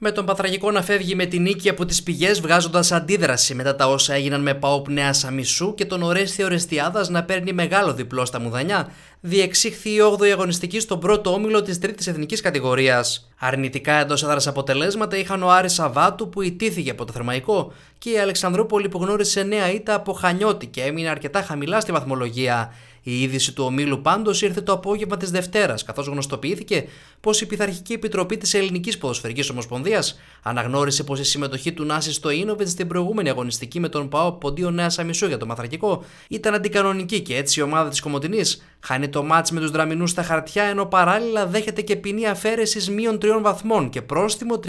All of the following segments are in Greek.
Με τον Παθραγικό να φεύγει με την νίκη από τις πηγές, βγάζοντας αντίδραση μετά τα όσα έγιναν με Παόπ Νέα Αμισού και τον Ορέστη Ορεστιάδας να παίρνει μεγάλο διπλό στα μουδανιά, διεξήχθη η 8η αγωνιστική στον πρώτο όμιλο της τρίτης Εθνικής Κατηγορίας. Αρνητικά εντός έδρας αποτελέσματα είχαν ο Άρης Σαββάτου που ιτήθηκε από το Θερμαϊκό και η Αλεξανδρούπολη που γνώρισε νέα ήττα από Χανιώτη και έμεινε αρκετά χαμηλά στη βαθμολογία. Η είδηση του ομίλου πάντως ήρθε το απόγευμα της Δευτέρας, καθώς γνωστοποιήθηκε πως η Πειθαρχική Επιτροπή της Ελληνικής Ποδοσφαιρικής Ομοσπονδίας αναγνώρισε πως η συμμετοχή του Νάση στο Ίνοβιτ στην προηγούμενη αγωνιστική με τον ΠΑΟ Ποντίο Νέας Αμισού για το μαθαρκικό ήταν αντικανονική και έτσι η ομάδα της Κομοτινή. χάνει το μάτ με τους δραμινούς στα χαρτιά ενώ παράλληλα δέχεται και ποινή αφαίρεσης μείων τριών βαθμών και πρόστιμο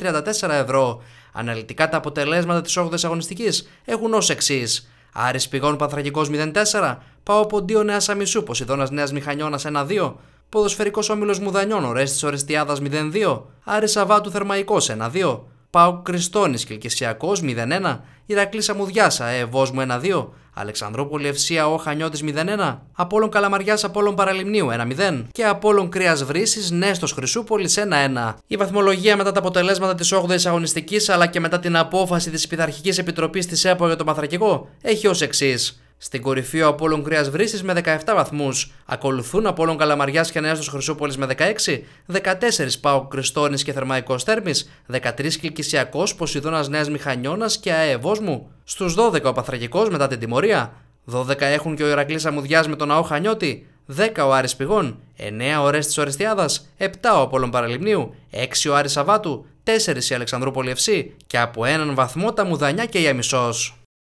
334 ευρώ. Αναλυτικά τα αποτελέσματα της 8η αγωνιστικής έχουν ως εξής. Άρης Παθραγικό 04, Πάω Ποντίο Νέας Αμισού, Ποσειδώνας Νέας Μηχανιώνας 1-2. Ποδοσφαιρικός Όμιλος Μουδανιών, Ορέστης Ορεστιάδα 0-2. Άρη Σαββάτου Θερμαϊκό 1-2. Πάω Κριστόνης Κυλκησιακός 0-1. Ηρακλή σα, ΑΕΒΟΣ μου 1-2. Αλεξανδρόπολη Ευσία Ο 0 0-1. απολλων καλαμαρια Καλαμαριάς Απόλων Παραλιμνίου 1-0. Και Απόλων Κρέας Βρύσης Νέστος Χρυσούπολης 1-1. Η βαθμολογία μετά τα αποτελέσματα της 8η αγωνιστικής αλλά και μετά την απόφαση της Πειθαρχικής Επιτροπής της ΕΠΟ για το Μαθρακικό έχει ως εξής. Στην κορυφή ο Απόλλων Κρέας Βρύσης με 17 βαθμούς. Ακολουθούν Απόλλων Καλαμαριάς και Νέστος Χρυσούπολης με 16, 14 Πάο Κρυστόνη και Θερμαϊκός Τέρμης, 13 Κυλκυσιακό Ποσειδώνας Νέας Μηχανιώνας και Αέβος μου. Στου 12 ο Παθρακικός μετά την τιμωρία. 12 έχουν και ο Ηρακλής Αμουδιά με τον Αό Χανιώτη. 10 ο Άρης Πηγών, 9 ο της Ορεστιάδας, 7 ο Απόλλων Παραλυμνίου. 6 ο Άρης Σαββάτου, 4 η Αλεξανδρούπολη Ευσή και από έναν βαθμό τα Μουδανιά και η Αμισός.